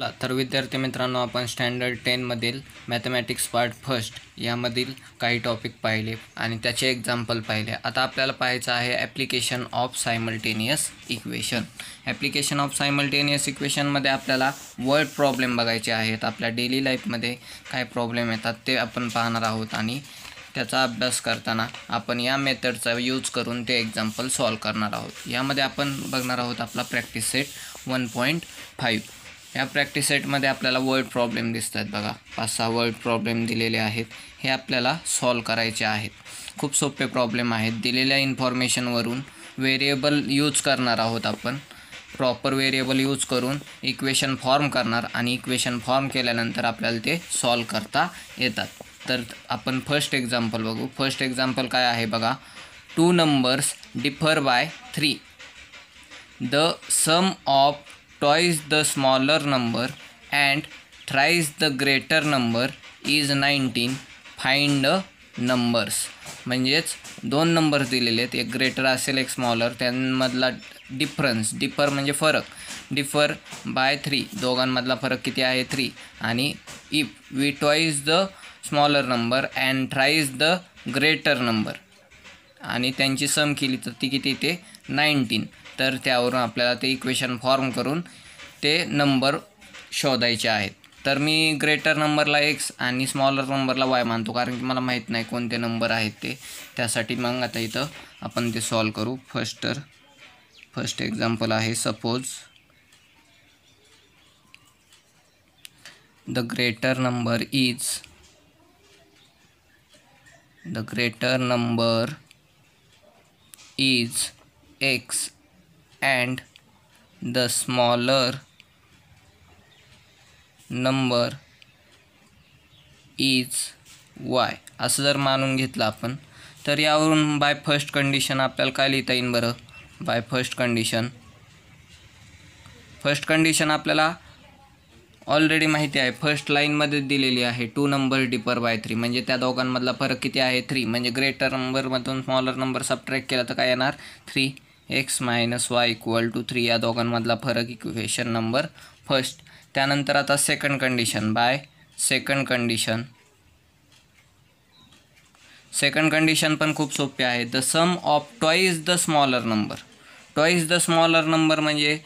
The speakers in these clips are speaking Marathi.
तर विद्यार्थी मित्रांनो आपण स्टँडर्ड टेनमधील मॅथमॅटिक्स पार्ट फर्स्ट यामधील काही टॉपिक पाहिले आणि त्याचे एक्झाम्पल पाहिले आता आपल्याला पाहायचं आहे application of simultaneous equation application of simultaneous इक्वेशनमध्ये आपल्याला वर्ड प्रॉब्लेम बघायचे आहेत आपल्या डेली लाईफमध्ये काय प्रॉब्लेम येतात ते आपण पाहणार आहोत आणि त्याचा अभ्यास करताना आपण या मेथडचा यूज करून ते एक्झाम्पल सॉल्व करणार आहोत यामध्ये आपण बघणार आहोत आपला practice set one point five या प्रॅक्टिस सेटमध्ये आपल्याला वर्ड प्रॉब्लेम दिसत आहेत बघा पाच सहा वर्ड प्रॉब्लेम दिलेले आहेत हे आपल्याला सॉल्व करायचे आहेत खूप सोपे प्रॉब्लेम आहेत दिलेल्या इन्फॉर्मेशनवरून व्हेरिएबल यूज करणार आहोत आपण प्रॉपर व्हेरिएबल यूज करून इक्वेशन फॉर्म करणार आणि इक्वेशन फॉर्म केल्यानंतर आपल्याला ते सॉल्व करता येतात तर आपण फर्स्ट एक्झाम्पल बघू फर्स्ट एक्झाम्पल काय आहे बघा two numbers differ by three the sum of twice the smaller number and thrice the greater number is find the numbers म्हणजेच दोन नंबर्स दिलेले आहेत एक ग्रेटर असेल एक स्मॉलर त्यांमधला डिफरन्स डिफर म्हणजे फरक डिफर बाय थ्री दोघांमधला फरक किती आहे थ्री आणि if we twice the smaller number and thrice the greater number आणि त्यांची सम केली तर ती किती ते नाईन्टीन तर त्यावरून आपल्याला ते इक्वेशन फॉर्म करून ते नंबर शोधायचे आहेत तर मी ग्रेटर नंबरला एक्स आणि स्मॉलर नंबरला वाय मानतो कारण की मला माहीत नाही कोणते नंबर आहेत ते त्यासाठी मग आता इथं आपण ते सॉल्व करू फर्स्ट तर फर्स्ट एक्झाम्पल आहे suppose the greater number is the greater number is X and the smaller number is Y असं जर मानून घेतलं आपण तर यावरून बाय फर्स्ट कंडिशन आपल्याला काय लिहिता येईल बरं by first condition first condition आपल्याला ऑलरेडी माहिती आहे फर्स्ट लाईनमध्ये दिलेली आहे two number differ by three म्हणजे त्या दोघांमधला फरक किती आहे थ्री म्हणजे ग्रेटर नंबरमधून स्मॉलर नंबर सबट्रॅक्ट केला तर काय येणार three X minus Y equal to three या दोघांमधला फरक इक्वेशन नंबर फर्स्ट त्यानंतर आता second condition by second condition second condition पण खूप सोपी आहे the sum of twice the smaller number twice the smaller number म्हणजे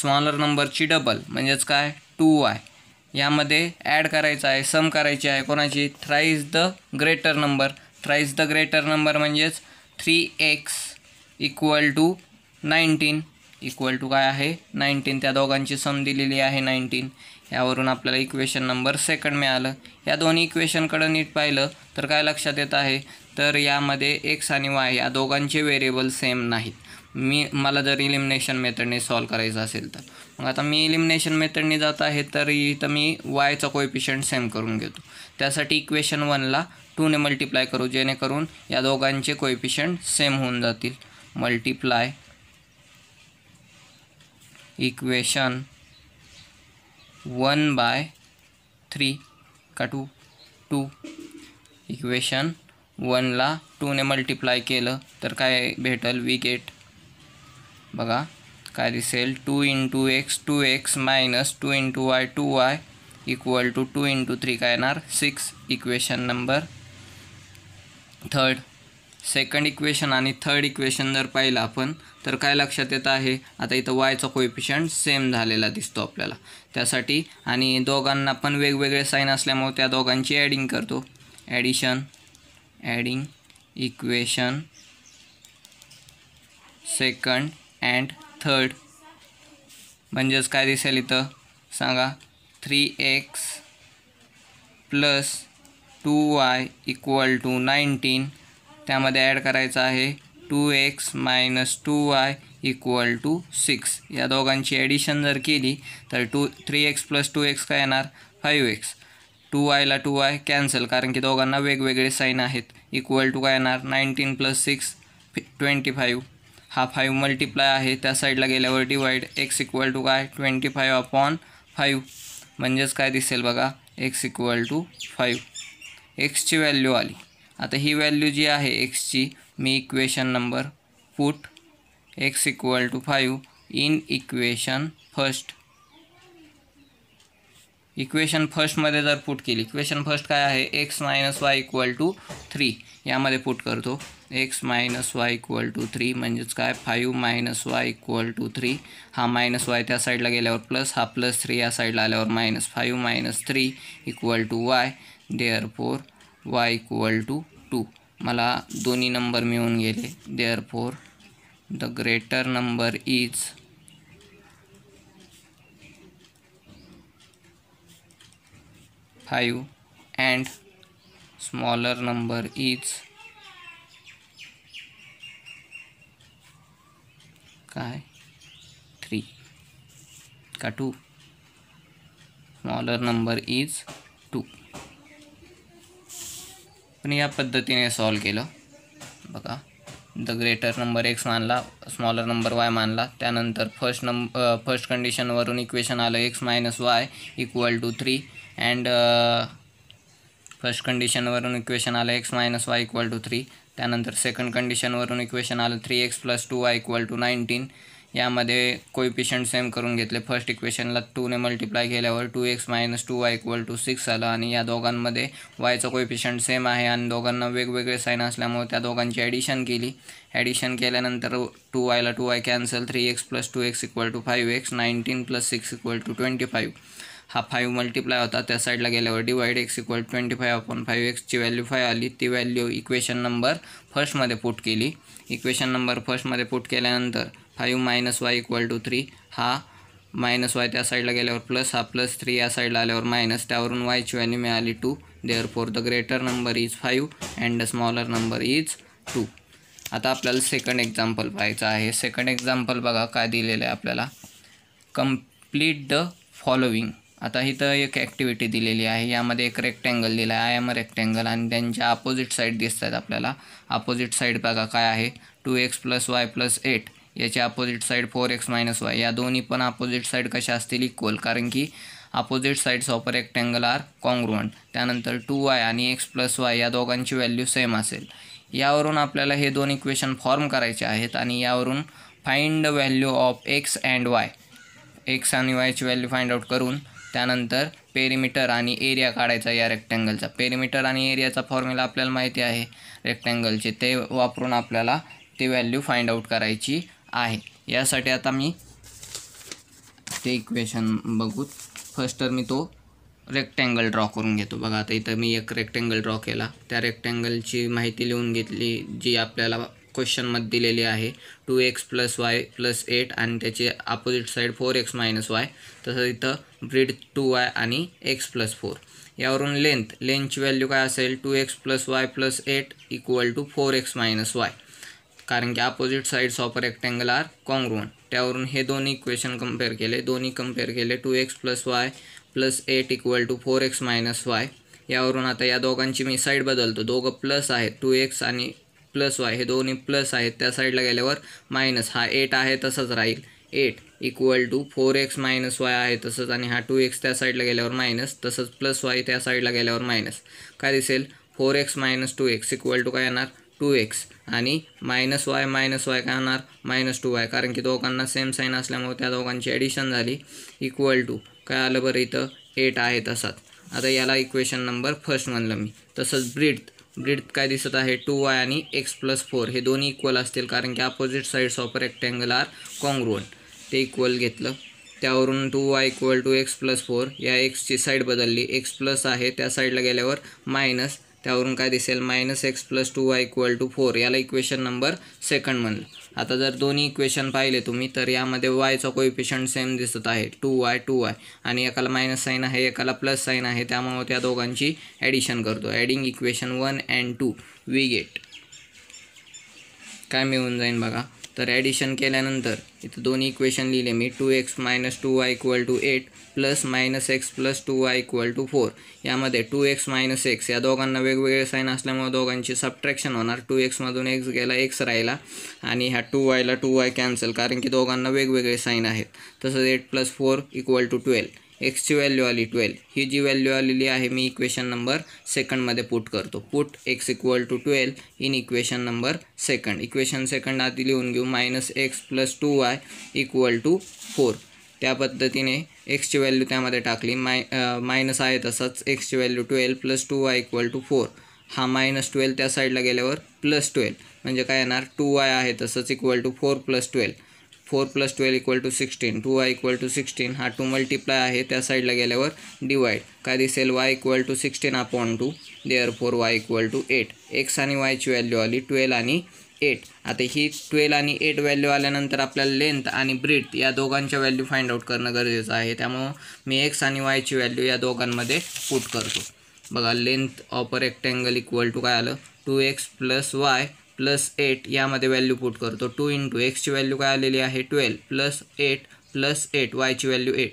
स्मॉलर नंबरची डबल म्हणजेच काय टू वाय यामध्ये ॲड करायचं आहे सम करायची आहे कोणाची thrice the greater number thrice the greater number म्हणजेच three x equal to nineteen equal to काय आहे नाईन्टीन त्या दोघांची सम दिलेली आहे नाईन्टीन यावरून आपल्याला इक्वेशन नंबर सेकंड मिळालं या दोन्ही इक्वेशनकडं नीट पाहिलं तर काय लक्षात येत आहे तर यामध्ये एक्स आणि वाय या दोघांचे व्हेरिएबल सेम नाहीत मी मला जर इलिमिनेशन मेथडने सॉल्व करायचं असेल तर मग आता मी इलिमिनेशन मेथडने जात आहे तर इथं मी वायचा कोएफिशियंट सेम करून घेतो त्यासाठी इक्वेशन वनला टूने मल्टिप्लाय करू जेणेकरून या दोघांचे कोएफिशियंट सेम होऊन जातील multiply equation one by three का टू टू इक्वेशन वनला टूने मल्टिप्लाय केलं तर काय भेटल वी गेट बघा काय दिसेल two into X two x minus two into Y two Y equal to two into three काय येणार six equation number third second equation आणि थर्ड इक्वेशन जर पाहिलं आपण तर काय लक्षात येत आहे आता इथं वायचा कोएफिशंट सेम झालेला दिसतो आपल्याला त्यासाठी आणि दोघांना पण वेगवेगळे साईन असल्यामुळे त्या दोघांची ॲडिंग करतो addition adding equation second and third म्हणजेच काय दिसेल इथं सांगा three x plus two Y equal to nineteen त्यामध्ये ॲड करायचं आहे two x minus two Y equal to six या दोघांची ॲडिशन जर केली तर two three x plus two X काय येणार फाईव्ह एक्स टू वायला टू वाय कॅन्सल कारण की दोघांना वेगवेगळे साईन आहेत इक्वल टू काय येणार nineteen plus six twenty five हा फाईव्ह मल्टिप्लाय आहे त्या साईडला गेल्यावर डिवाईड एक्स इक्वल टू काय ट्वेंटी फाईव्ह अपॉन फाईव्ह म्हणजेच काय दिसेल बघा एक्स इक्वल टू फाईव्ह एक्सची व्हॅल्यू आली आता ही व्हॅल्यू जी आहे एक्सची मी equation number put X equal to five in equation first equation फर्स्टमध्ये जर पुट केली इक्वेशन फर्स्ट काय आहे X minus Y equal to three यामध्ये पुट करतो X minus Y equal to three म्हणजेच काय five minus Y equal to three हा मायनस वाय त्या साईडला गेल्यावर प्लस हा प्लस थ्री या साईडला आल्यावर minus five minus three equal to Y therefore Y equal to two मला दोन्ही नंबर मिळून गेले therefore the greater number is five and smaller number is काय थ्री का two smaller number is two पण या पद्धतीने सॉल्व केलं बघा द ग्रेटर नंबर एक्स मानला स्मॉलर नंबर वाय मानला त्यानंतर फर्स्ट नंब फर्स्ट कंडिशनवरून इक्वेशन आलं X minus Y equal to three and first कंडिशनवरून इक्वेशन आलं X minus Y equal to three त्यानंतर सेकंड कंडिशनवरून इक्वेशन आलं three x plus two Y equal to nineteen यामध्ये कोइफिशियंट सेम करून घेतले फर्स्ट इक्वेशनला टूने मल्टिप्लाय केल्यावर two x minus two Y equal to six आलं आणि या दोघांमध्ये वायचा पेशंट सेम आहे आणि दोघांना वेगवेगळे साईन असल्यामुळे त्या दोघांची ॲडिशन केली ॲडिशन केल्यानंतर टू वायला two Y cancel three x plus two x equal to five X nineteen plus six equal to twenty five हा फाईव्ह मल्टिप्लाय होता त्या साईडला गेल्यावर divide X equal twenty five upon five एक्सची व्हॅल्यू फाय आली ती व्हॅल्यू इक्वेशन नंबर फर्स्टमध्ये पुट केली इक्वेशन नंबर फर्स्टमध्ये पुट केल्यानंतर five minus Y equal to three हा मायनस वाय त्या साईडला गेल्यावर प्लस हा प्लस थ्री या साईडला आल्यावर मायनस त्यावरून वायची व्हॅल्यू मिळाली two therefore the greater number is five and the smaller number is two आता आपल्याला सेकंड एक्झाम्पल पाहायचं आहे सेकंड एक्झाम्पल बघा काय दिलेलं आहे आपल्याला कम्प्लीट द फॉलोविंग आता इथं एक ॲक्टिव्हिटी दिलेली आहे यामध्ये एक रेक्टँगल दिला आहे आय एम रेक्टँगल आणि त्यांच्या अपोजिट साईड दिसत आहेत आपल्याला अपोजिट साईड बघा काय आहे two x plus y plus eight याचे opposite side four x minus y या दोन्ही पण अपोजिट साईड कशा असतील इक्वल कारण की opposite sides of rectangle are congruent त्यानंतर टू वाय आणि एक्स प्लस वाय या दोघांची व्हॅल्यू सेम असेल यावरून आपल्याला हे दोन इक्वेशन फॉर्म करायचे आहेत आणि यावरून find value of x and y x आणि वायची व्हॅल्यू फाइंड आउट करून त्यानंतर पेरिमीटर आणि एरिया काढायचा या रेक्टँगलचा पेरिमीटर आणि एरियाचा फॉर्म्युला आपल्याला माहिती आहे रेक्टँगलचे ते वापरून आपल्याला ती व्हॅल्यू फाइंड आउट करायची आहे यासाठी आता मी ते इक्वेशन बघू फर्स्ट तर मी तो रेक्टँगल ड्रॉ करून घेतो बघा आता इथं मी एक रेक्टँगल ड्रॉ केला त्या रेक्टँगलची माहिती लिहून घेतली जी आपल्याला क्वेश्चनमध्ये दिलेली आहे two x plus y plus eight आणि त्याचे opposite side four x minus y तसं इथं ब्रीड टू वाय आणि एक्स प्लस फोर यावरून लेंथ लेंथची व्हॅल्यू काय असेल two x plus y plus eight equal to four x minus y कारण की opposite sides of rectangle are congruent त्यावरून हे दोन इक्वेशन कम्पेअर केले दोन्ही कम्पेअर केले two x plus y plus eight equal to four x minus y यावरून आता या दोघांची मी साईड बदलतो दोघं प्लस आहेत टू एक्स आणि प्लस वाय हे दोन्ही प्लस आहेत त्या साईडला गेल्यावर मायनस हा एट आहे तसंच राहील eight equal to four x minus y आहे तसंच आणि हा टू एक्स त्या साईडला गेल्यावर मायनस तसंच प्लस वाय त्या साईडला गेल्यावर मायनस काय दिसेल four x minus two x equal to काय येणार टू एक्स आणि मायनस वाय मायनस वाय काय होणार मायनस टू वाय कारण की दोघांना सेम साईन असल्यामुळे त्या दोघांची ॲडिशन झाली इक्वल टू काय आलं बरं इथं एट आहे तसाच आता याला इक्वेशन नंबर फर्स्ट म्हणलं मी तसंच ब्रिड ब्रिड काय दिसत आहे टू वाय आणि एक्स प्लस फोर हे दोन्ही इक्वल असतील कारण की opposite sides of rectangle are congruent ते इक्वल घेतलं त्यावरून two Y equal to x plus four या एक्सची साईड बदलली एक्स प्लस आहे त्या साईडला गेल्यावर मायनस त्यावरून काय दिसेल minus x plus two Y equal to four याला इक्वेशन नंबर सेकंड म्हणलं आता जर दोन्ही इक्वेशन पाहिले तुम्ही तर यामध्ये वायचा कोइफिशंट सेम दिसत आहे टू वाय टू वाय आणि एकाला मायनस साईन आहे एकाला प्लस साईन आहे त्यामुळे त्या दोघांची ॲडिशन करतो adding equation one and two we get काय मिळून जाईन बघा तर ॲडिशन केल्यानंतर इथं दोन इक्वेशन लिहिले मी two x minus two Y equal to eight plus minus x plus two Y equal to four यामध्ये टू एक्स मायनस एक्स या दोघांना वेगवेगळे साईन असल्यामुळे दोघांची सबट्रॅक्शन होणार टू एक्समधून एक्स गेला एक्स राहिला आणि ह्या टू वायला टू वाय कॅन्सल कारण की दोघांना वेगवेगळे साईन आहेत तसंच eight plus four equal to twelve x एक्सची व्हॅल्यू आली ट्वेल्व ही जी व्हॅल्यू आलेली आहे मी इक्वेशन नंबर सेकंडमध्ये पुट करतो put x equal to twelve in equation number second equation second आधी लिहून घेऊ minus x plus two Y equal to four त्या पद्धतीने एक्सची व्हॅल्यू त्यामध्ये टाकली माय मायनस आहे तसंच एक्सची value twelve plus two Y equal to four हा मायनस ट्वेल्व त्या साईडला गेल्यावर प्लस ट्वेल्व म्हणजे काय येणार टू वाय आहे तसंच equal to four plus twelve four plus twelve equal to sixteen two Y equal to sixteen हा टू मल्टिप्लाय आहे त्या साईडला गेल्यावर डिवाईड काय दिसेल y equal to sixteen upon two therefore Y equal to eight x आणि वायची व्हॅल्यू आली ट्वेल आणि एट आता ही ट्वेल आणि एट व्हॅल्यू आल्यानंतर आपल्याला लेंथ आणि ब्रिथ या दोघांच्या व्हॅल्यू फाइंड आउट करणं गरजेचं आहे त्यामुळं मी एक्स आणि वायची व्हॅल्यू या दोघांमध्ये पुट करतो बघा length of a rectangle equal to काय आलं two x plus y plus eight यामध्ये व्हॅल्यू पुट करतो टू इंटू एक्सची व्हॅल्यू काय आलेली आहे twelve plus eight plus eight वायची value eight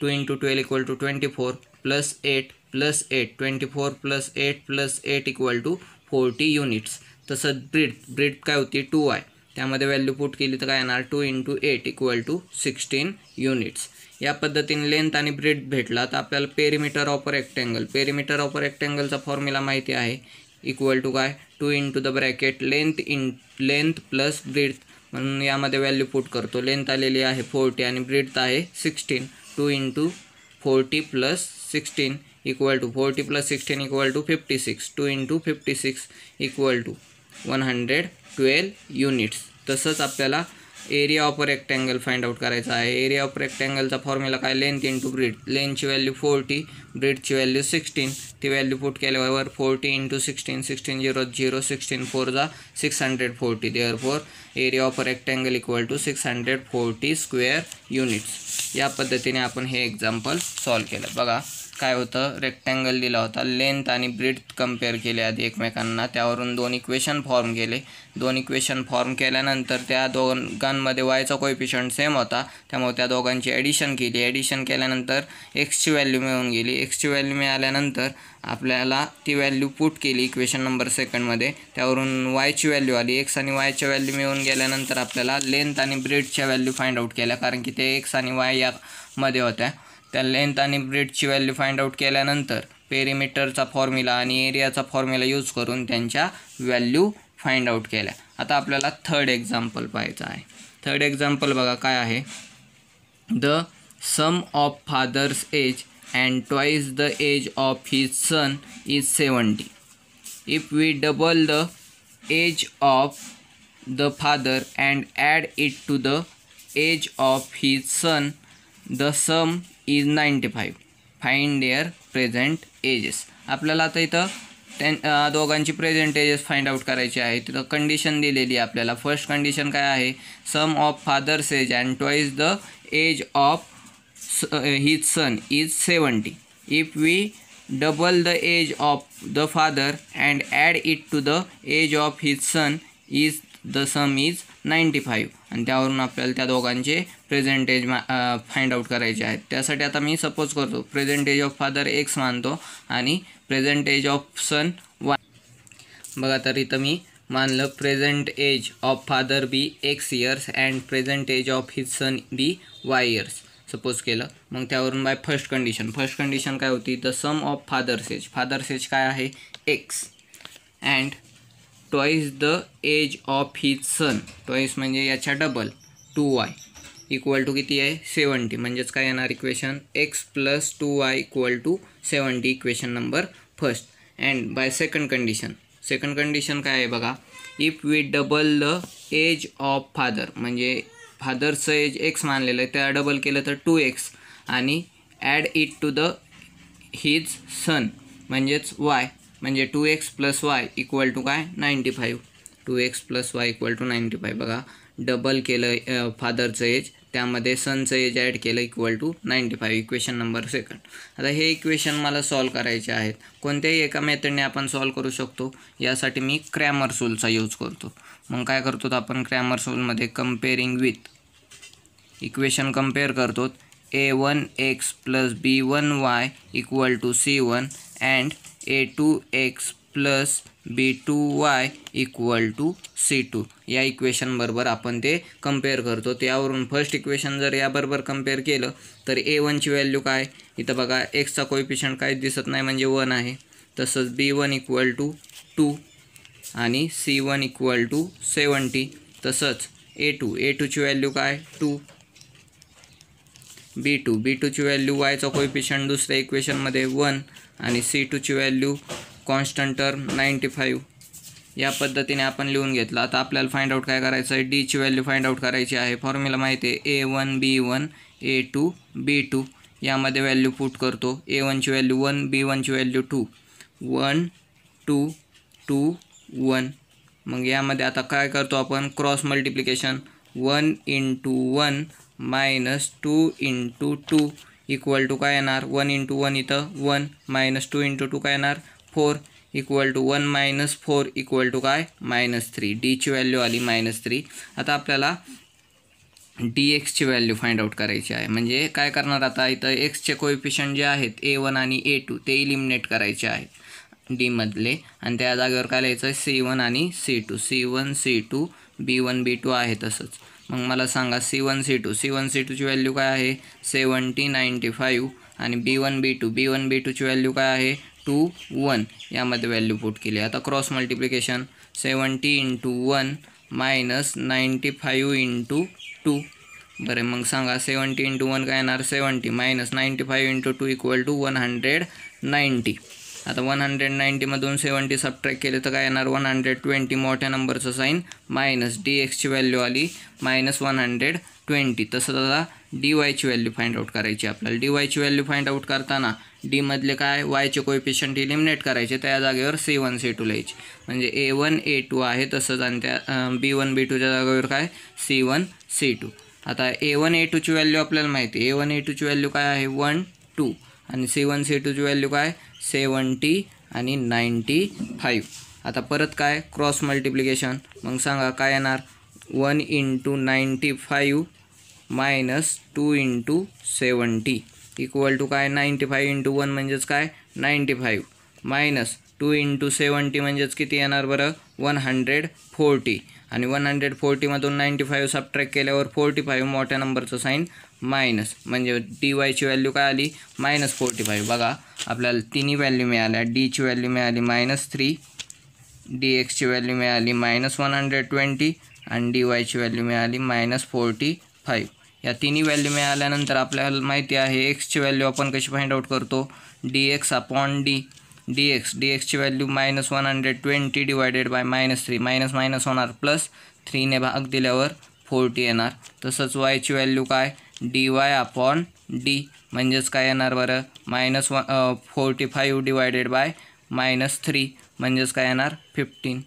two into twelve equal to twenty four plus eight plus eight twenty four plus eight plus eight equal to forty units तसंच ब्रीड ब्रीड काय होती टू वाय त्यामध्ये व्हॅल्यू पुट केली तर काय येणार two into eight equal to sixteen units या पद्धतीने लेंथ आणि ब्रीड भेटला तर आपल्याला perimeter of a rectangle perimeter of a रेक्टँगलचा फॉर्म्युला माहिती आहे इक्वल टू काय two into the bracket length in length plus breadth म्हणून यामध्ये व्हॅल्यू पुट करतो लेंथ आलेली आहे फोर्टी आणि ब्रिथ आहे sixteen two into forty plus sixteen equal to forty plus sixteen equal to fifty six two into fifty six equal to one hundred twelve units तसंच आपल्याला area of rectangle find out करायचा आहे एरिया ऑफ रेक्टँगलचा फॉर्म्युला काय लेंथ इंटू ब्रिड लेंथची व्हॅल्यू फोर्टी ब्रिडची व्हॅल्यू सिक्स्टीन ती व्हॅल्यू पुट केल्यावर forty into sixteen sixteen zero zero sixteen four जा six hundred forty there four area of rectangle equal to six hundred forty square units या पद्धतीने आपण हे एक्झाम्पल सॉल्व केलं बघा काय होतं रेक्टँगल दिला होता लेंथ आणि ब्रिड कम्पेअर केले आधी एकमेकांना त्यावरून दोन इक्वेशन फॉर्म केले दोन इक्वेशन फॉर्म केल्यानंतर त्या दोघांमध्ये वायचा पिशंट सेम होता त्यामुळे त्या दोघांची ॲडिशन केली ॲडिशन केल्यानंतर एक्सची व्हॅल्यू मिळून गेली एक्सची व्हॅल्यू मिळाल्यानंतर आपल्याला ती व्हॅल्यू पुट केली इक्वेशन नंबर सेकंडमध्ये त्यावरून वायची व्हॅल्यू आली एक्स आणि वायच्या व्हॅल्यू मिळून गेल्यानंतर आपल्याला लेंथ आणि ब्रिडच्या व्हॅल्यू फाइंड आउट केल्या कारण की ते एक्स आणि वाय यामध्ये होत्या त्या लेंथ आणि ब्रेडची व्हॅल्यू फाइंड आऊट केल्यानंतर पेरिमीटरचा फॉर्म्युला आणि एरियाचा फॉर्म्युला यूज करून त्यांच्या व्हॅल्यू फाइंड आऊट केल्या आता आपल्याला थर्ड एक्झाम्पल पाहायचं आहे थर्ड एक्झाम्पल बघा काय आहे the sum of father's age and twice the age of his son is seventy if we double the age of the father and add it to the age of his son the sum is ninety five find their present ages आपल्याला आता इथं त्यां दोघांची प्रेझेंट एजेस फाइंड आउट करायची आहे तिथं कंडिशन दिलेली आपल्याला फर्स्ट कंडिशन काय आहे sum of father's age and twice the age of his son is seventy if we double the age of the father and add it to the age of his son is the sum is ninety five आणि त्यावरून आपल्याला त्या दोघांचे प्रेझेंटेज मा फाइंड आउट करायचे आहेत त्यासाठी आता मी सपोज करतो प्रेझेंटेज ऑफ फादर एक्स मानतो आणि प्रेझेंटेज ऑफ सन वाय बघा तर इथं मी मानलं present age of father be x years and present age of his son be y years suppose केलं मग त्यावरून by first condition first condition काय होती the sum of father's age father's age काय आहे x and twice the age of his son twice म्हणजे याच्या double two Y equal to किती आहे सेवन्टी म्हणजेच काय येणार equation x plus two Y equal to seventy equation number first and by second condition second condition काय आहे बघा if we double the age of father म्हणजे फादरचं एज एक्स मानलेलं आहे त्या डबल केलं तर टू एक्स आणि add it to the his son म्हणजेच वाय म्हणजे two x plus Y equal to काय ninety five two x plus Y equal to ninety five बघा डबल केलं फादरचं एज त्यामध्ये सनचं एज ॲड केलं equal to ninety five equation number second आता हे इक्वेशन मला सॉल्व करायचे आहेत कोणत्याही एका मेथडने आपण सॉल्व करू शकतो यासाठी मी क्रॅमर सोलचा यूज करतो मग काय करतो आपण क्रॅमर सोलमध्ये कम्पेरिंग विथ इक्वेशन कम्पेअर करतो a one x plus B one Y equal to C one and a two x plus B two Y equal to C two या इक्वेशनबरोबर आपण ते कम्पेअर करतो त्यावरून फर्स्ट इक्वेशन जर याबरोबर कम्पेअर केलं तर ए वनची व्हॅल्यू काय इथं बघा एक्सचा कोइफिशंट काहीच दिसत नाही म्हणजे वन आहे तसंच b one equal to two आणि C one equal to seventy तसंच ए टू ए टूची व्हॅल्यू काय टू बी टू बी टूची व्हॅल्यू वायचा कोइफिशंट दुसऱ्या इक्वेशनमध्ये वन आणि सी टूची value constant term ninety five या पद्धतीने आपण लिहून घेतलं आता आपल्याला फाइंड आउट काय करायचं आहे डीची व्हॅल्यू फाइंड आउट करायची आहे फॉर्म्युला माहिती आहे a one b one a two b two यामध्ये व्हॅल्यू पुट करतो ए वनची व्हॅल्यू वन बी वनची value two one two two one मग यामध्ये आता काय करतो आपण cross multiplication one into one minus two into two equal to काय येणार वन इंटू वन इथं one minus two into two काय येणार four equal to one minus four equal to काय मायनस थ्री डीची व्हॅल्यू आली मायनस थ्री आता आपल्याला डी एक्सची व्हॅल्यू फाइंड आउट करायची आहे म्हणजे काय करणार आता इथं एक्सचे कोएफिशियंट जे आहेत ए वन आणि ए टू ते इलिमिनेट करायचे आहेत डीमधले आणि त्या जागेवर काय लिहायचं आहे सी वन आणि c two C one c two b one b two आहे तसंच मग मला सांगा c one c two C one C टूची व्हॅल्यू काय आहे सेवन्टी नाईन्टी फाईव्ह आणि b one b two b one b टूची व्हॅल्यू काय आहे टू वन यामध्ये व्हॅल्यू पुट केली आता cross multiplication seventy into one minus ninety five into two बरं मग सांगा सेवन्टी इंटू वन काय येणार seventy minus ninety five into two equal to one hundred ninety one one हंड्रेड नाईंटीमधून सेवन्टी सबट्रॅक केले तर काय येणार वन हंड्रेड ट्वेंटी मोठ्या नंबरचं साईन मायनस डी एक्सची व्हॅल्यू आली मायनस वन हंड्रेड ट्वेंटी तसंच आता डी वायची व्हॅल्यू फाईंड आऊट करायची आपल्याला डी वायची व्हॅल्यू फाईंड आऊट करताना डीमधले काय वायचे कोएफिशियंट इलिमिनेट करायचे त्या जागेवर सी वन सी टू लिहायचे म्हणजे ए वन ए टू आहे तसंच आणि त्या बी वन बी टूच्या जागेवर काय सी वन सी टू आता ए वन ए टूची व्हॅल्यू आपल्याला माहिती आहे ए वन ए टूची व्हॅल्यू काय आहे वन टू आणि सी वन सी टूची व्हॅल्यू काय सेवंटी आणि नाईंटी फाईव्ह आता परत काय क्रॉस मल्टिप्लिकेशन मग सांगा काय येणार one into ninety five minus two into seventy equal to काय नाईंटी फाईव्ह इंटू वन म्हणजेच काय ninety five minus two into seventy म्हणजेच किती येणार बरं वन हंड्रेड फोर्टी आणि वन हंड्रेड फोर्टीमधून नाईंटी फाईव्ह सबट्रॅक केल्यावर फोर्टी फाईव्ह मोठ्या नंबरचं साईन मायनस म्हणजे डी वायची व्हॅल्यू काय आली मायनस फोर्टी फाईव्ह बघा आपल्याला तिन्ही व्हॅल्यू मिळाल्या डीची व्हॅल्यू मिळाली मायनस थ्री डी एक्सची व्हॅल्यू मिळाली मायनस वन हंड्रेड ट्वेंटी आणि डी वायची व्हॅल्यू मिळाली मायनस फोर्टी फाईव्ह या तिन्ही व्हॅल्यू मिळाल्यानंतर आपल्याला माहिती आहे एक्सची व्हॅल्यू आपण कशी फाइंड आउट करतो D X upon D D X D एक्सची value minus one hundred twenty divided by minus three minus minus होणार प्लस थ्रीने भाग दिल्यावर फोर्टी येणार तसंच वायची व्हॅल्यू काय डी वाय अपॉन डी म्हणजेच काय येणार बरं minus one forty five divided by minus three म्हणजेच काय येणार फिफ्टीन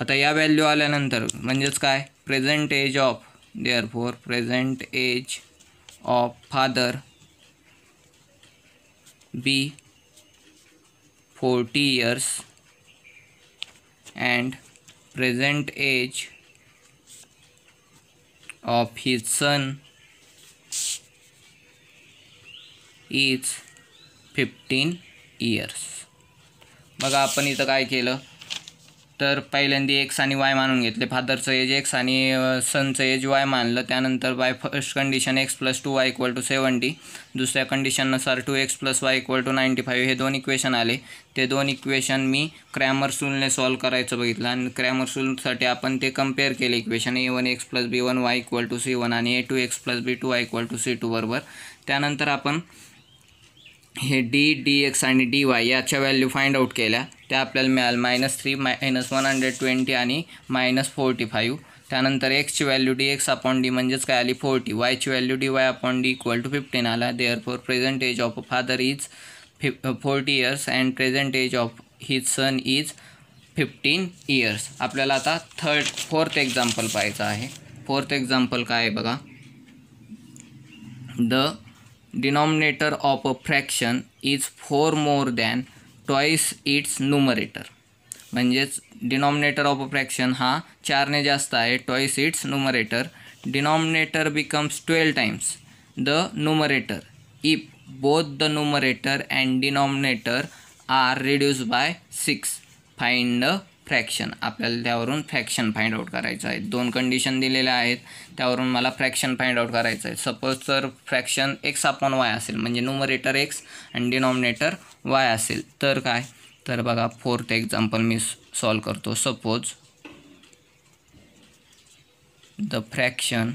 आता या व्हॅल्यू आल्यानंतर म्हणजेच काय present age of therefore present age of father be forty years and present age of his son is fifteen years बघा आपण इथं काय केलं तर पहिल्यांदा एक्स आणि वाय मानून घेतले फादरचं एज एक्स आणि सनचं एज वाय मानलं त्यानंतर by first condition x plus two Y equal to seventy दुसऱ्या कंडिशननुसार two x plus Y equal to ninety five हे दोन इक्वेशन आले ते दोन इक्वेशन मी क्रॅमर सॉल्व करायचं बघितलं आणि क्रॅमरसूलसाठी आपण ते कम्पेअर केले equation A one x plus B one Y equal to C one आणि A two x plus B two Y equal to C two बरोबर त्यानंतर आपण हे डी डी एक्स आणि डी वाय याच्या व्हॅल्यू फाइंड आउट केल्या त्या आपल्याला मिळाल minus three minus one hundred twenty आणि मायनस फोर्टी फाईव्ह त्यानंतर एक्सची value D X upon D म्हणजेच काय आली फोर्टी वायची value D Y upon D equal to fifteen आला therefore present age of father is fif forty years and present age of his son is fifteen years आपल्याला आता थर्ड फोर्थ एक्झाम्पल पाहायचं आहे फोर्थ एक्झाम्पल काय आहे बघा the denominator of a fraction is four more than twice its numerator म्हणजेच डिनॉमिनेटर ऑफ अ फ्रॅक्शन हा चारने जास्त आहे twice its numerator denominator becomes twelve times the numerator if both the numerator and denominator are reduce by six find the fraction आपल्याला त्यावरून फ्रॅक्शन फाइंड आउट करायचं आहे दोन कंडिशन दिलेल्या आहेत त्यावरून मला फ्रॅक्शन फाइंड आउट करायचं आहे सपोज जर फ्रॅक्शन एक्स अपॉन वाय असेल म्हणजे नुमरेटर एक्स आणि डिनॉमिनेटर वाय असेल तर काय तर बघा फोर्थ एक्झाम्पल मी सॉल्व करतो suppose the fraction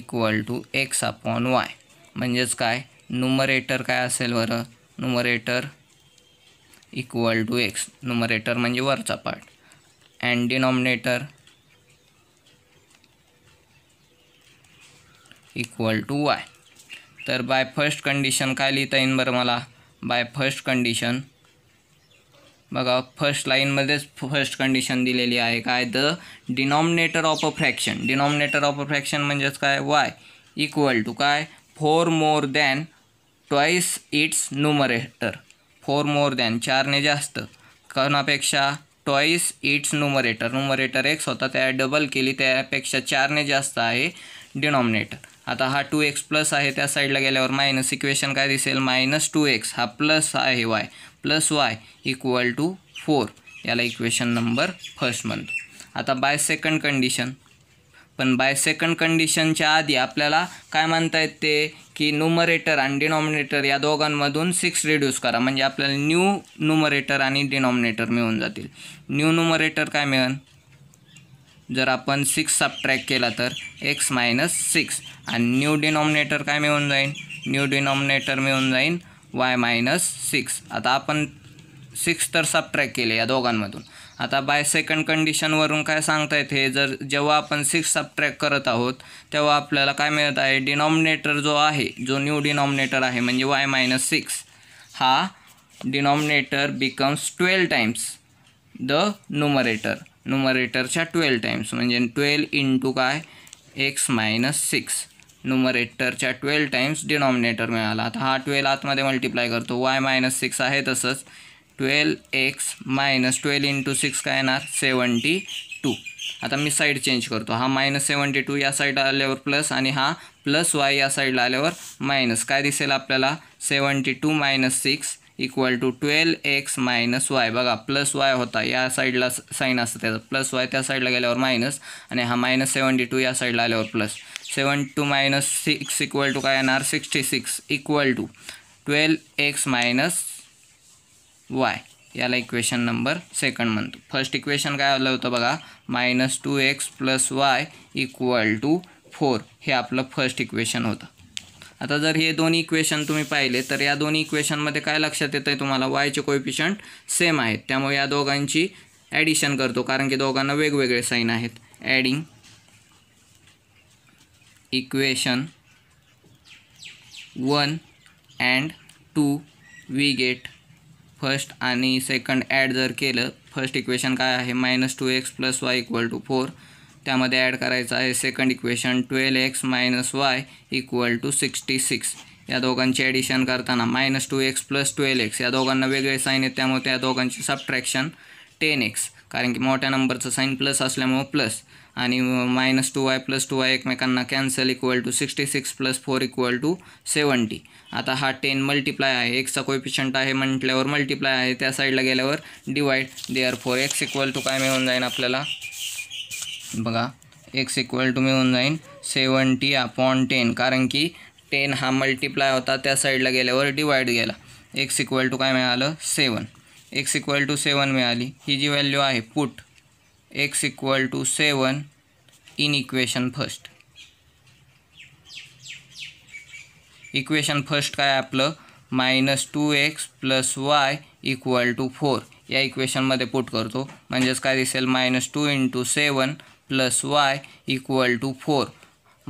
equal to X upon Y म्हणजेच काय नुमरेटर काय असेल बरं numerator equal to X numerator म्हणजे वरचा part and denominator equal to Y तर बाय फर्स्ट कंडिशन काय लिहिता येईन बरं मला बाय फर्स्ट कंडिशन बघा फर्स्ट लाईनमध्येच फर्स्ट कंडिशन दिलेली आहे काय the denominator of a fraction denominator of a fraction म्हणजेच काय वाय इक्वल टू काय four more than twice its numerator four more than चारने जास्त कोणापेक्षा twice its numerator numerator X होता त्या डबल केली त्यापेक्षा चारने जास्त आहे डिनॉमिनेटर आता हा टू एक्स प्लस आहे त्या साईडला गेल्यावर मायनस इक्वेशन काय दिसेल मायनस टू एक्स हा प्लस आहे Y plus Y equal to four याला इक्वेशन नंबर फर्स्ट म्हणतो आता बाय सेकंड कंडिशन पण बाय सेकंड कंडिशनच्या आधी आपल्याला काय म्हणता येते की नुमरेटर आणि डिनॉमिनेटर या दोघांमधून सिक्स रिड्यूस करा म्हणजे आपल्याला न्यू नुमरेटर आणि डिनॉमिनेटर मिळून जातील न्यू नुमरेटर काय मिळेल जर आपण सिक्स सबट्रॅक केला तर एक्स मायनस सिक्स आणि न्यू डिनॉमिनेटर काय मिळून जाईल न्यू डिनॉमिनेटर मिळून जाईल वाय मायनस सिक्स आता आपण सिक्स तर ट्रॅक केले या दोघांमधून आता बाय सेकंड कंडिशनवरून काय सांगता येते जर जेव्हा आपण सिक्स सबट्रॅक्ट करत आहोत तेव्हा आपल्याला काय मिळत आहे डिनॉमिनेटर जो आहे जो न्यू डिनॉमिनेटर आहे म्हणजे वाय मायनस सिक्स हा denominator becomes twelve times the numerator नुमरेटरच्या ट्वेल्व टाइम्स म्हणजे ट्वेल्व इंटू काय एक्स मायनस सिक्स नुमरेटरच्या ट्वेल्व टाईम्स डिनॉमिनेटर मिळाला आता हा ट्वेल्व आतमध्ये मल्टिप्लाय करतो वाय मायनस सिक्स आहे तसंच twelve X minus twelve into six काय येणार सेवन्टी टू आता मी साईड चेंज करतो हा मायनस सेवन्टी टू या साईडला आल्यावर प्लस आणि हा प्लस वाय या साईडला आल्यावर मायनस काय दिसेल आपल्याला seventy two minus six equal to twelve X minus Y बघा प्लस वाय होता या साईडला साईन असतं त्याचा प्लस वाय त्या साईडला गेल्यावर मायनस आणि हा मायनस सेवन्टी टू या साईडला आल्यावर plus seven two minus six equal to काय येणार sixty six equal to twelve X minus Y याला इक्वेशन नंबर सेकंड म्हणतो फर्स्ट इक्वेशन काय आलं होतं बघा minus two x plus Y equal to four हे आपलं फर्स्ट इक्वेशन होतं आता जर हे दोन इक्वेशन तुम्ही पाहिले तर या दोन्ही इक्वेशनमध्ये काय लक्षात येतं आहे तुम्हाला वायचे कोइफिशंट सेम आहेत त्यामुळे या दोघांची ॲडिशन करतो कारण की दोघांना वेगवेगळे साईन आहेत adding equation one and two we get first आणि सेकंड ॲड जर केलं फर्स्ट इक्वेशन काय आहे minus two x plus Y equal to four त्यामध्ये ॲड करायचं आहे second equation twelve X minus Y equal to sixty six या दोघांची ॲडिशन करताना minus two x plus twelve X या दोघांना वेगळे साईन आहेत त्यामुळे त्या दोघांची सबट्रॅक्शन टेन एक्स कारण की मोठ्या नंबरचं साईन प्लस असल्यामुळं प्लस आणि minus two Y plus two Y एकमेकांना cancel equal to sixty six plus four equal to seventy आता हा टेन मल्टिप्लाय आहे एक्सचा कोइफिशंट आहे म्हटल्यावर मल्टिप्लाय आहे त्या साईडला गेल्यावर divide they are four x equal to काय मिळून जाईन आपल्याला बघा एक्स इक्वल टू मिळून जाईन सेवन्टी अपॉन टेन कारण की टेन हा मल्टिप्लाय होता त्या साईडला गेल्यावर डिवाईड गेला एक्स इक्वल टू काय मिळालं seven X equal to seven मिळाली ही जी व्हॅल्यू आहे put x equal to seven in equation first equation first काय आपलं minus two x plus Y equal to four या इक्वेशनमध्ये पुट करतो म्हणजेच काय दिसेल minus two into seven plus Y equal to four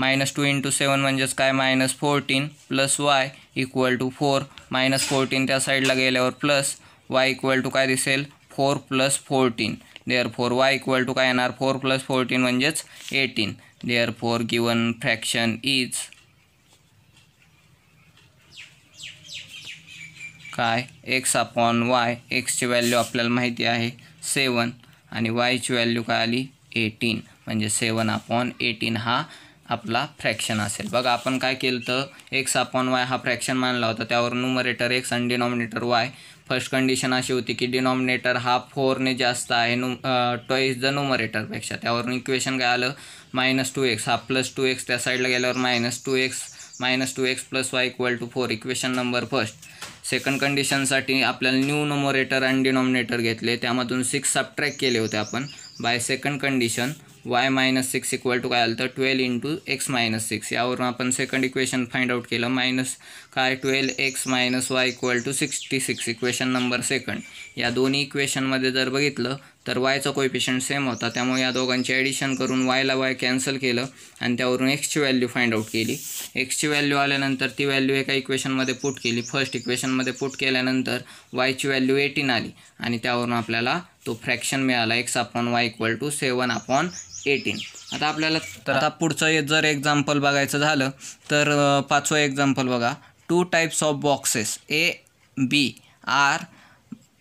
minus two into seven म्हणजेच काय minus fourteen plus Y equal to four minus fourteen त्या साईडला गेल्यावर प्लस वाय इक्वल टू काय दिसेल four plus fourteen therefore Y equal to काय येणार फोर प्लस फोर्टीन म्हणजेच eighteen therefore given fraction is काय एक्स अपॉन वाय एक्सची व्हॅल्यू आपल्याला माहिती आहे सेवन आणि वायची व्हॅल्यू काय आली एटीन म्हणजे सेवन अपॉन एटीन हा आपला फ्रॅक्शन असेल बघा आपण काय केलं तर एक्स अपॉन वाय हा फ्रॅक्शन मानला होता त्यावर नुमरेटर एक्स आणि डिनॉमिनेटर वाय फर्स्ट कंडिशन अशी होती की डिनॉमिनेटर हा फोरने जास्त आहे नु इज द नुमरेटरपेक्षा त्यावरून इक्वेशन काय आलं मायनस टू एक्स हा प्लस टू एक्स त्या साईडला गेल्यावर minus two x minus two x plus Y equal to four equation number first second कंडिशनसाठी आपल्याला न्यू नोमोरेटर आणि डिनॉमिनेटर घेतले त्यामधून सिक्स सबट्रॅक केले होते आपण by second condition Y minus six equal to काय आलं तर twelve into X minus six यावरून आपण सेकंड इक्वेशन फाइंड आउट केलं मायनस काय twelve X minus Y equal to sixty six equation number second या दोन्ही इक्वेशनमध्ये जर बघितलं तर वायचा कोइफिशियंट सेम होता त्यामुळे या दोघांची ॲडिशन करून वायला वाय कॅन्सल केलं आणि त्यावरून एक्सची व्हॅल्यू फाइंड आउट केली एक्सची व्हॅल्यू आल्यानंतर ती व्हॅल्यू एका इक्वेशनमध्ये पुट केली फर्स्ट इक्वेशनमध्ये पुट केल्यानंतर वायची व्हॅल्यू एटीन आली आणि त्यावरून आपल्याला तो फ्रॅक्शन मिळाला X upon Y equal to seven upon eighteen आता आपल्याला तर आता पुढचं जर एक्झाम्पल बघायचं झालं तर पाचवं एक्झाम्पल बघा two types of boxes A B are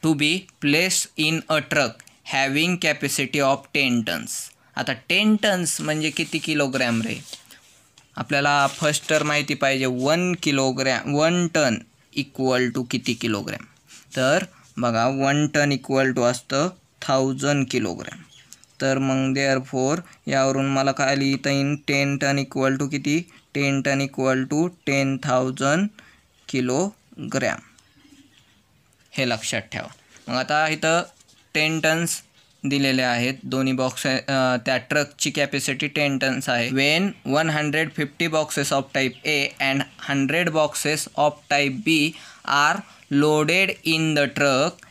to be place in a truck having capacity of ten tons आता टेन टन्स म्हणजे किती किलोग्रॅम रे आपल्याला फर्स्ट तर माहिती पाहिजे one kilogram one ton equal to किती किलोग्रॅम तर बघा वन टन इक्वल टू असतं थाउजंड किलोग्रॅम तर मग देअर फोर यावरून मला काय लिहिता in ten ton equal to किती ten ton equal to ten thousand gram हे लक्षात ठेवा मग आता इथं टेन टन्स दिलेले आहेत दोन्ही बॉक्स त्या ट्रकची कॅपॅसिटी टेन टन्स आहे when one hundred fifty boxes of type A and hundred boxes of type B are loaded in the truck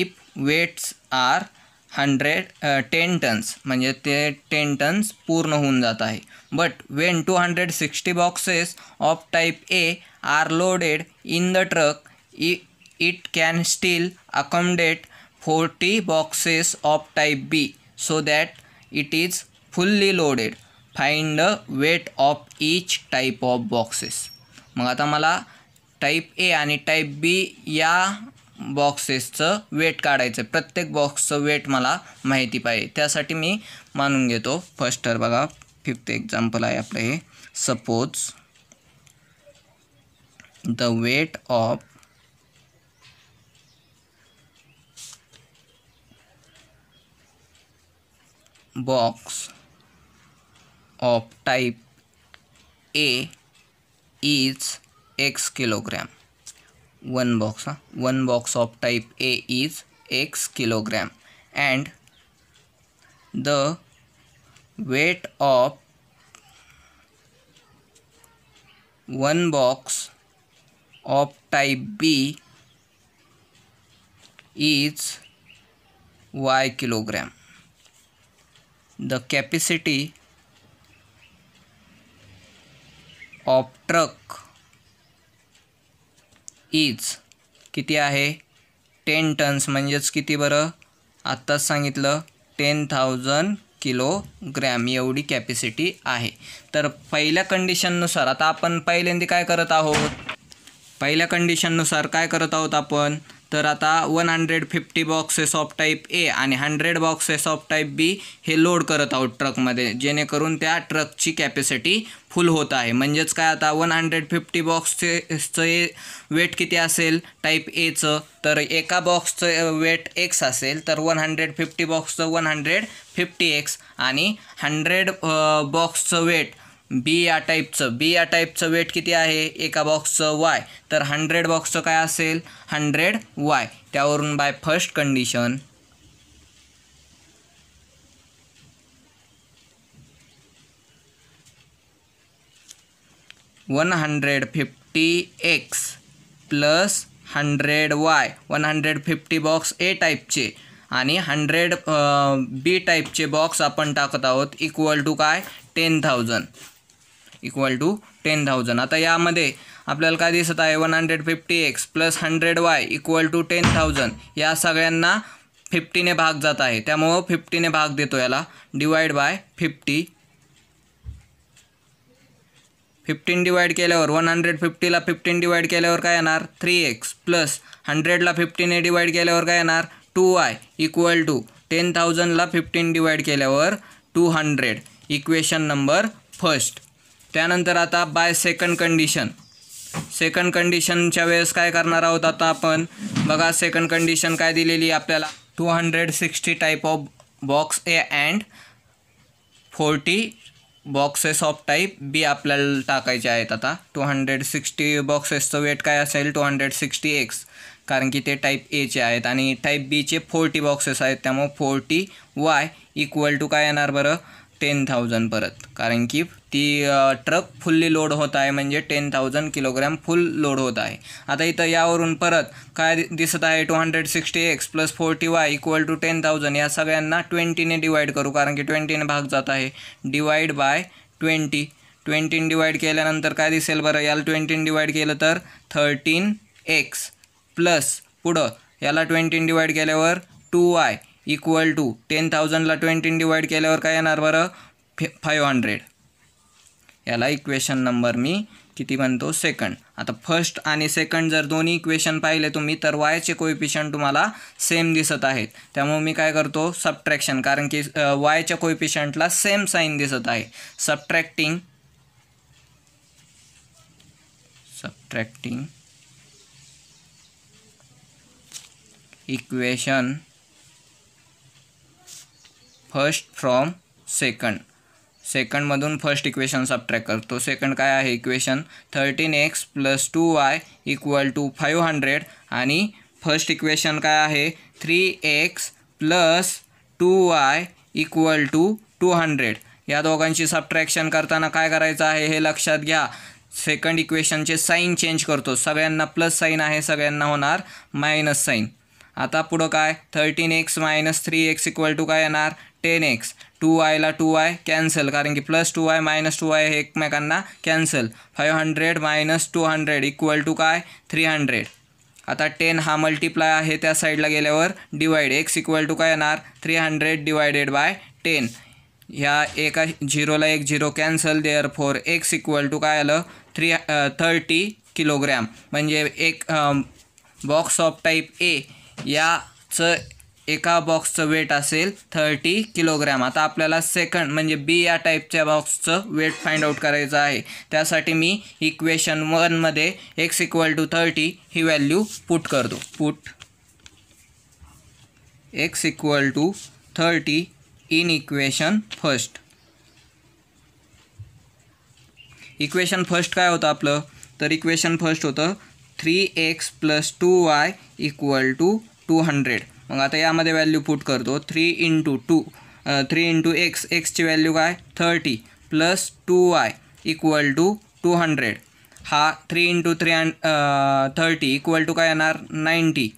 if weights are hundred ten tons म्हणजे ते टेन टन्स पूर्ण होऊन जात आहे but when two hundred sixty boxes of type A are loaded in the truck इ it can still accommodate forty boxes of type B so that it is fully loaded find the weight of each type of boxes मग आता मला टाईप ए आणि टाईप बी या बॉक्सेसचं वेट काढायचं आहे प्रत्येक बॉक्सचं वेट मला माहिती पाहिजे त्यासाठी मी मानून घेतो फर्स्टर बघा फिफ्थ एक्झाम्पल आहे आपलं हे suppose the weight of box of type A is X kilogram one box huh? one box of type a is x kilogram and the weight of one box of type b is y kilogram the capacity of truck is किती आहे टेन टन्स म्हणजेच किती बरं आत्ताच सांगितलं टेन थाउजंड ग्रॅम एवढी कॅपॅसिटी आहे तर पहिल्या कंडिशननुसार आता आपण पहिल्यांदी काय करत आहोत पहिल्या कंडिशननुसार काय करत आहोत आपण तर आता one hundred fifty boxes of type A आणि hundred boxes of type B हे लोड करत आहोत ट्रकमध्ये जेणेकरून त्या ट्रकची कॅपॅसिटी फुल होत आहे म्हणजेच काय आता वन हंड्रेड फिफ्टी बॉक्सचे वेट किती असेल टाईप एचं तर एका बॉक्सचं वेट एक्स असेल तर वन हंड्रेड फिफ्टी बॉक्सचं वन हंड्रेड फिफ्टी एक्स आणि हंड्रेड बॉक्सचं वेट बी या टाईपचं बी या टाईपचं वेट किती आहे एका बॉक्सचं वाय तर हंड्रेड बॉक्सचं काय असेल हंड्रेड वाय त्यावरून by first condition one hundred fifty x plus hundred y one hundred fifty box A टाईपचे आणि हंड्रेड बी टाईपचे बॉक्स आपण टाकत आहोत इक्वल टू काय ten thousand equal to ten thousand आता यामध्ये आपल्याला काय दिसत आहे one hundred fifty x plus hundred y equal to ten thousand या सगळ्यांना फिफ्टीने भाग जात आहे त्यामुळं फिफ्टीने भाग देतो याला डिवाइड बाय फिफ्टी फिफ्टीन डिवाईड केल्यावर वन हंड्रेड फिफ्टीला फिफ्टीन डिवाईड केल्यावर काय येणार थ्री एक्स प्लस हंड्रेडला फिफ्टीने डिवाईड केल्यावर काय येणार two Y equal to ten थाउजंडला फिफ्टीन डिवाइड केल्यावर two hundred equation number first त्यानंतर आता बाय सेकंड कंडिशन सेकंड कंडिशनच्या वेळेस काय करणार आहोत आता आपण बघा सेकंड कंडिशन काय दिलेली आपल्याला two hundred sixty type of box A and forty boxes of type B आपल्याला टाकायचे आहेत आता टू हंड्रेड सिक्स्टी बॉक्सेसचं वेट काय असेल टू हंड्रेड सिक्स्टी एक्स कारण की ते टाईप एचे आहेत आणि टाईप बीचे फोर्टी बॉक्सेस आहेत त्यामुळे फोर्टी वाय इक्वल टू काय येणार बरं टेन थाउजंड परत कारण की ती ट्रक फुल्ली लोड होत आहे म्हणजे ten thousand kilogram full load होत आहे आता इथं यावरून परत काय दिसत आहे two hundred sixty x plus forty y equal to ten thousand या सगळ्यांना ट्वेंटीने डिवाईड करू कारण की ट्वेंटीने भाग जात आहे डिवाईड बाय ट्वेंटी ट्वेंटीन डिवाईड केल्यानंतर काय दिसेल बरं याला ट्वेंटीन डिवाईड केलं तर थर्टीन एक्स प्लस पुढं याला ट्वेंटीन डिवाईड केल्यावर two Y equal to ten थाउजंडला ट्वेंटीन डिवाईड केल्यावर काय येणार बरं फे फाईव्ह हंड्रेड याला इक्वेशन नंबर मी किती म्हणतो सेकंड आता फर्स्ट आणि सेकंड जर दोन्ही इक्वेशन पाहिले तुम्ही तर वायचे कोइफिशियंट तुम्हाला सेम दिसत आहेत त्यामुळे मी काय करतो सबट्रॅक्शन कारण की वायच्या कोइफिशियंटला सेम साईन दिसत आहे subtracting subtracting equation first from second सेकंडमधून फर्स्ट इक्वेशन सबट्रॅक्ट करतो सेकंड काय आहे equation thirteen x plus two Y equal to five hundred आणि फर्स्ट इक्वेशन काय आहे three x plus two Y equal to two hundred या दोघांची सबट्रॅक्शन करताना काय करायचं आहे हे लक्षात घ्या सेकंड इक्वेशनचे साईन चेंज करतो सगळ्यांना प्लस साईन आहे सगळ्यांना होणार मायनस साईन आता पुढं काय thirteen x minus three x equal to काय येणार टेन एक्स टू आयला टू आय कॅन्सल कारण की plus two y minus two y हे एकमेकांना cancel five hundred minus two hundred equal to काय थ्री हंड्रेड आता टेन हा मल्टिप्लाय आहे त्या साईडला गेल्यावर डिवाइड एक्स इक्वल टू काय येणार three hundred divided by ten ह्या एका झिरोला एक zero cancel therefore x equal to काय आलं थ्री थर्टी किलोग्रॅम म्हणजे एक बॉक्स ऑफ टाईप ए याचं एका बॉक्सचं वेट असेल थर्टी किलोग्रॅम आता आपल्याला सेकंड म्हणजे बी या टाईपच्या बॉक्सचं वेट फाइंड आउट करायचं आहे त्यासाठी मी इक्वेशन वनमध्ये एक्स इक्वल टू थर्टी ही व्हॅल्यू पुट करतो put x equal to thirty in equation first equation first काय होतं आपलं तर इक्वेशन फर्स्ट होतं three x plus two Y equal to two hundred मग आता यामध्ये व्हॅल्यू पुट करतो three into two three into x एक्सची व्हॅल्यू काय thirty plus two Y equal to two hundred हा थ्री इंटू थ्री हंड थर्टी इक्वल टू काय येणार ninety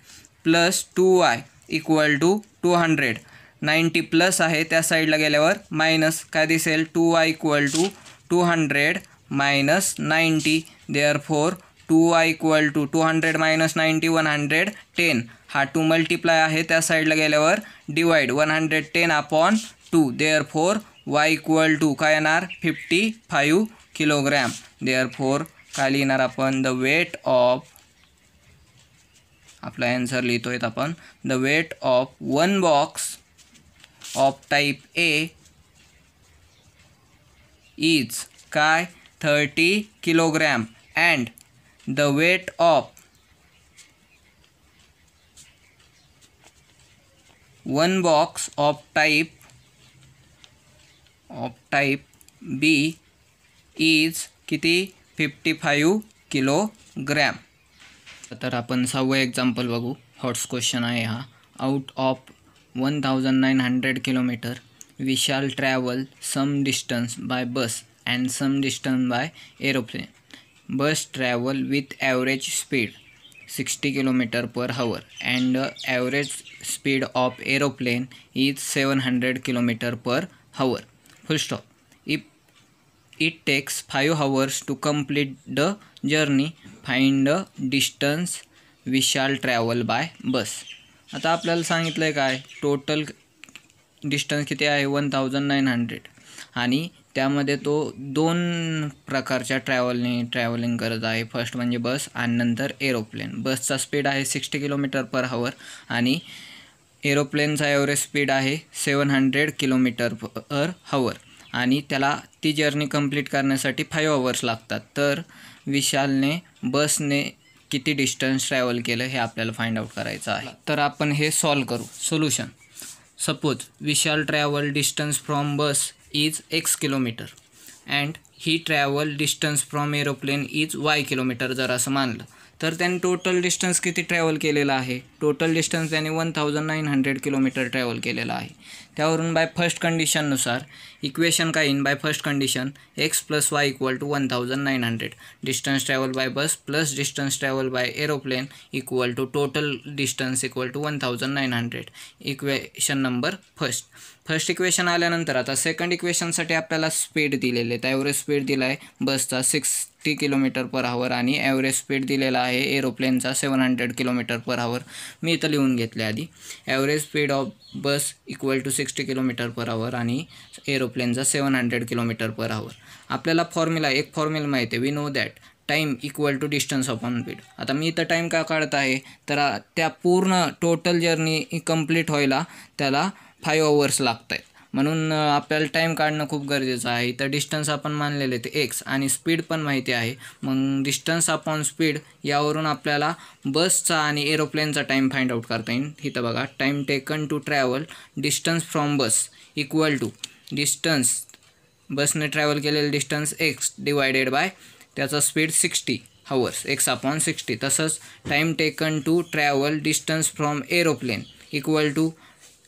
plus two Y equal to two hundred ninety plus आहे त्या साईडला गेल्यावर मायनस काय दिसेल two Y equal to two hundred minus ninety therefore two Y equal to two hundred minus ninety one hundred ten हा टू मल्टीप्लाय आहे त्या साईडला गेल्यावर divide one hundred ten upon two therefore Y equal to काय येणार fifty five kilogram therefore काय लिहिणार आपण द वेट ऑफ आपला ॲन्सर लिहितो आहेत आपण the weight of one box of type A is काय thirty kilogram and the weight of one box of type of type B is किती फिफ्टी फाईव्ह किलोग्रॅम तर आपण सहावं एक्झाम्पल बघू हॉट्स क्वेश्चन आहे हा out of one thousand nine hundred kilometre we shall travel some distance by bus and some distance by aeroplane bus travel with average speed sixty kilometre per hour and average speed of aeroplane is seven hundred kilometre per hour full stop if it takes five hours to complete the journey find the distance we shall travel by bus आता आपल्याला सांगितलं आहे काय टोटल डिस्टन्स किती आहे वन थाउजंड नाईन हंड्रेड आणि त्यामध्ये तो दोन प्रकारच्या ट्रॅव्हलने ट्रॅव्हलिंग करत आहे फर्स्ट म्हणजे बस आणि नंतर एरोप्लेन बसचा स्पीड आहे सिक्स्टी किलोमीटर पर हवर आणि एरोप्लेनचा एवरेज स्पीड आहे सेवन हंड्रेड किलोमीटर पर हवर आणि त्याला ती जर्नी कंप्लीट करण्यासाठी फाईव्ह अवर्स लागतात तर विशालने बसने किती डिस्टन्स ट्रॅव्हल केलं हे आपल्याला फाइंड आउट करायचं आहे तर आपण हे सॉल्व करू solution suppose Vishal travel distance from bus is x kilometre and he travel distance from aeroplane is y kilometre जर असं मानलं तर त्यांनी टोटल डिस्टन्स किती ट्रॅव्हल केलेला आहे टोटल डिस्टन्स त्याने one thousand nine hundred kilometre travel केलेला आहे त्यावरून बाय फर्स्ट कंडिशननुसार इक्वेशन काय in by first condition x plus Y equal to one thousand nine hundred distance travel by bus plus distance travel by aeroplane equal to total distance equal to one thousand nine hundred equation number first first equation आल्यानंतर आता सेकंड इक्वेशनसाठी आपल्याला स्पीड दिलेले आहेत ॲव्हरेज स्पीड दिला आहे बसचा सिक्स्टी किलोमीटर पर आवर आणि ॲव्हरेज स्पीड दिलेला आहे एरोप्लेनचा सेवन हंड्रेड किलोमीटर पर आवर मी इथं लिहून घेतले आधी average speed of bus equal to sixty kilometre per hour आणि एरोप्लेनचा सेवन हंड्रेड किलोमीटर पर आवर आपल्याला फॉर्म्युला एक फॉर्म्युला माहिती आहे we know that time equal to distance upon speed आता मी इथं टाईम का काढत आहे तर त्या पूर्ण टोटल जर्नी कंप्लीट व्हायला त्याला फाईव्ह अवर्स लागत आहेत म्हणून आपल्याला टाईम काढणं खूप गरजेचं आहे तर डिस्टन्स आपण मानलेले ते एक्स आणि स्पीड पण माहिती आहे मग डिस्टन्स अपॉन स्पीड यावरून आपल्याला बसचा आणि एरोप्लेनचा टाईम फाइंड आउट करता येईल इथं बघा time taken to travel distance from bus equal to distance बसने ट्रॅव्हल केलेलं डिस्टन्स एक्स डिवायडेड बाय त्याचा speed sixty hours x upon sixty तसंच time taken to travel distance from aeroplane equal to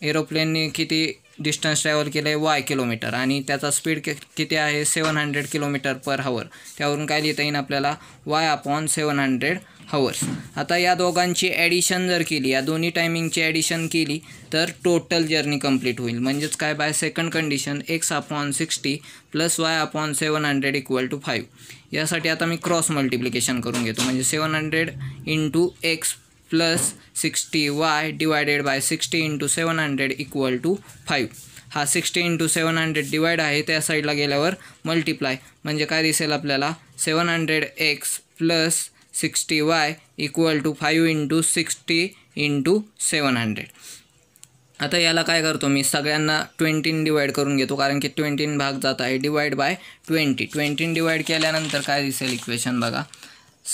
एरोप्लेनने किती डिस्टन्स ट्रॅव्हल केलं आहे वाय किलोमीटर आणि त्याचा स्पीड कि किती आहे सेवन हंड्रेड किलोमीटर पर हवर त्यावरून काय लिहिता येईल आपल्याला y upon seven hundred hours आता या दोघांची ॲडिशन जर केली या दोन्ही टायमिंगची ॲडिशन केली तर टोटल जर्नी कंप्लीट होईल म्हणजेच काय by second condition x upon sixty plus y upon seven hundred equal to five यासाठी आता मी क्रॉस मल्टिप्लिकेशन करून घेतो म्हणजे seven hundred into x plus sixty y divided by sixty into seven hundred equal to five हा sixty into seven hundred divide आहे त्या साईडला गेल्यावर मल्टिप्लाय म्हणजे काय दिसेल आपल्याला seven hundred x plus sixty y equal to five into sixty into seven hundred आता याला काय करतो मी सगळ्यांना ट्वेंटीन डिवाईड करून घेतो कारण की ट्वेंटीन भाग जात आहे डिवाईड बाय ट्वेंटी ट्वेंटीन डिवाईड केल्यानंतर काय दिसेल इक्वेशन बघा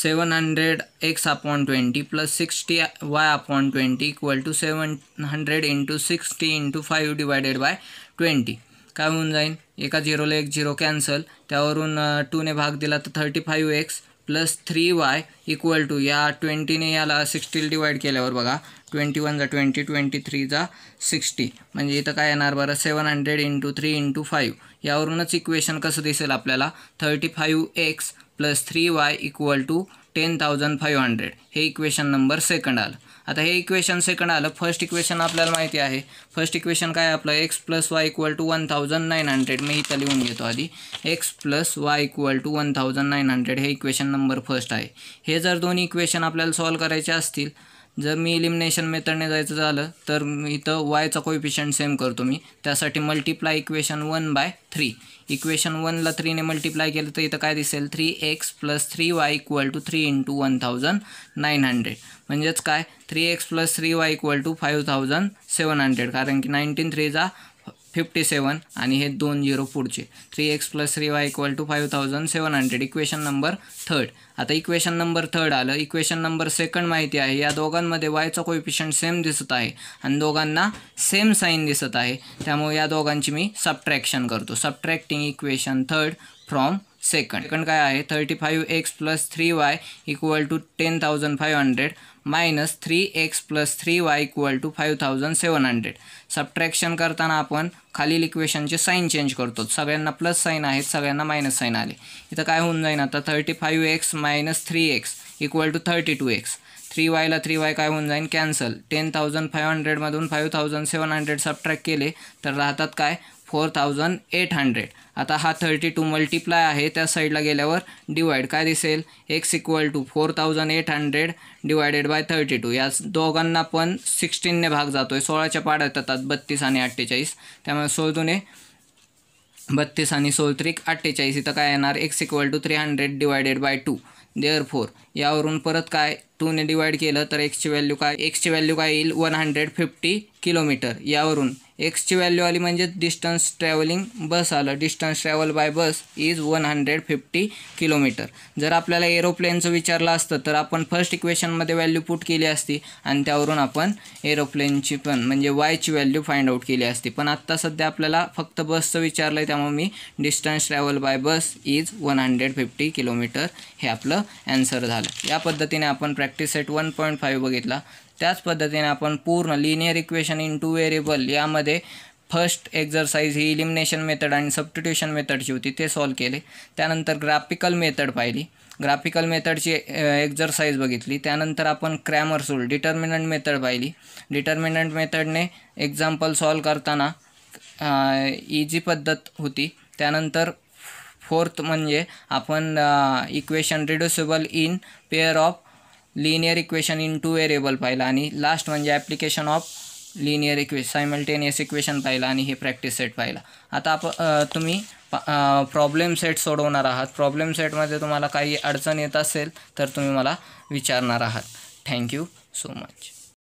seven hundred x upon twenty plus sixty y upon twenty equal to seven hundred into sixty into five divided by twenty काय होऊन जाईल एका झिरोला एक झिरो कॅन्सल त्यावरून टूने भाग दिला तर thirty five x plus three y equal to या ट्वेंटीने याला सिक्स्टीला डिवाईड केल्यावर बघा ट्वेंटी वन जा ट्वेंटी ट्वेंटी थ्री जा सिक्स्टी म्हणजे इथं काय येणार बरं seven hundred into three into five यावरूनच इक्वेशन कसं दिसेल आपल्याला thirty five x plus three y equal to ten thousand five hundred हे इक्वेशन नंबर सेकंड आलं आता हे इक्वेशन सेकंड आलं फर्स्ट इक्वेशन आपल्याला माहिती आहे फर्स्ट इक्वेशन काय आपलं x plus Y equal to one thousand nine hundred मी इथं लिहून घेतो आधी x plus Y equal to one thousand nine hundred हे इक्वेशन नंबर फर्स्ट आहे हे जर दोन इक्वेशन आपल्याला सॉल्व करायचे असतील जर मी इलिमिनेशन मेथडने जायचं झालं तर मी इथं वायचा कोइफिशियंट सेम करतो मी त्यासाठी multiply equation one by three equation वनला थ्रीने मल्टिप्लाय केलं तर इथं काय दिसेल three x plus three y equal to three into one thousand nine hundred म्हणजेच काय three x plus three y equal to five thousand seven hundred कारण की नाईन्टीन थ्रीचा फिफ्टी सेवन आणि हे दोन झिरो पुढचे three x plus three y equal to five thousand seven hundred equation number third आता इक्वेशन नंबर थर्ड आलं इक्वेशन नंबर सेकंड माहिती आहे या दोघांमध्ये वायचा कोइफिशियंट सेम दिसत आहे आणि दोघांना सेम साईन दिसत आहे त्यामुळे या दोघांची मी सबट्रॅक्शन करतो subtracting equation third from second second काय आहे thirty five x plus three y equal to ten thousand five hundred minus three x plus three y equal to five thousand seven hundred subtraction करताना आपण खालील इक्वेशनचे साईन चेंज करतो सगळ्यांना प्लस साईन आहेत सगळ्यांना मायनस साईन आले इथं काय होऊन जाईन आता thirty five x minus three x equal to thirty two x three वायला थ्री वाय काय होऊन जाईन कॅन्सल टेन थाउजंड फाईव्ह हंड्रेडमधून five thousand seven hundred subtract केले तर राहतात काय फोर थाउजंड एट हंड्रेड आता हा थर्टी टू मल्टीप्लाय आहे त्या साईडला गेल्यावर डिवाईड काय दिसेल x equal to four thousand eight hundred divided by thirty two या दोघांना पण सिक्स्टीनने भाग जातो आहे सोळाच्या पाड येतात बत्तीस आणि अठ्ठेचाळीस त्यामुळे सोळतूने बत्तीस आणि सोळत्रिक अठ्ठेचाळीस इथं काय येणार x equal to three hundred divided by two therefore यावरून परत काय टूने डिवाईड केलं तर एक्सची व्हॅल्यू काय एक्सची व्हॅल्यू काय येईल वन हंड्रेड फिफ्टी किलोमीटर यावरून एक्सची व्हॅल्यू आली म्हणजे डिस्टन्स ट्रॅव्हलिंग बस आलं distance travel by bus is one hundred fifty kilometre जर आपल्याला एरोप्लेनचं विचारलं असतं तर आपण फर्स्ट इक्वेशनमध्ये व्हॅल्यू पुट केली असती आणि त्यावरून आपण एरोप्लेनची पण म्हणजे वायची व्हॅल्यू फाइंड आउट केली असती पण आत्ता सध्या आपल्याला फक्त बसचं विचारलं आहे त्यामुळे मी distance travel by bus is one hundred fifty kilometre हे आपलं ॲन्सर झालं या पद्धतीने आपण practice set one point five बघितला त्याच पद्धतीने आपण पूर्ण linear equation in two variable यामध्ये फर्स्ट एक्झरसाइज ही इलिमिनेशन मेथड आणि सबस्टिट्युशन मेथडची होती ते सॉल्व केले त्यानंतर ग्राफिकल मेथड पाहिली ग्राफिकल मेथडची एक्झरसाईज बघितली त्यानंतर आपण क्रॅमर रूल डिटर्मिनंट मेथड पाहिली डिटर्मिनंट मेथडने एक्झाम्पल सॉल्व करताना इजी पद्धत होती त्यानंतर फोर्थ म्हणजे आपण equation reducible in pair of linear equation in two variable पाहिलं आणि लास्ट म्हणजे ॲप्लिकेशन ऑफ लिनियर इक्वे सायमल्टेनियस इक्वेशन पाहिलं आणि हे प्रॅक्टिस सेट पाहिला आता आप तुम्ही प्रॉब्लेम सेट सोडवणार आहात प्रॉब्लेम सेटमध्ये तुम्हाला काही अडचण येत असेल तर तुम्ही मला विचारणार आहात थँक्यू सो मच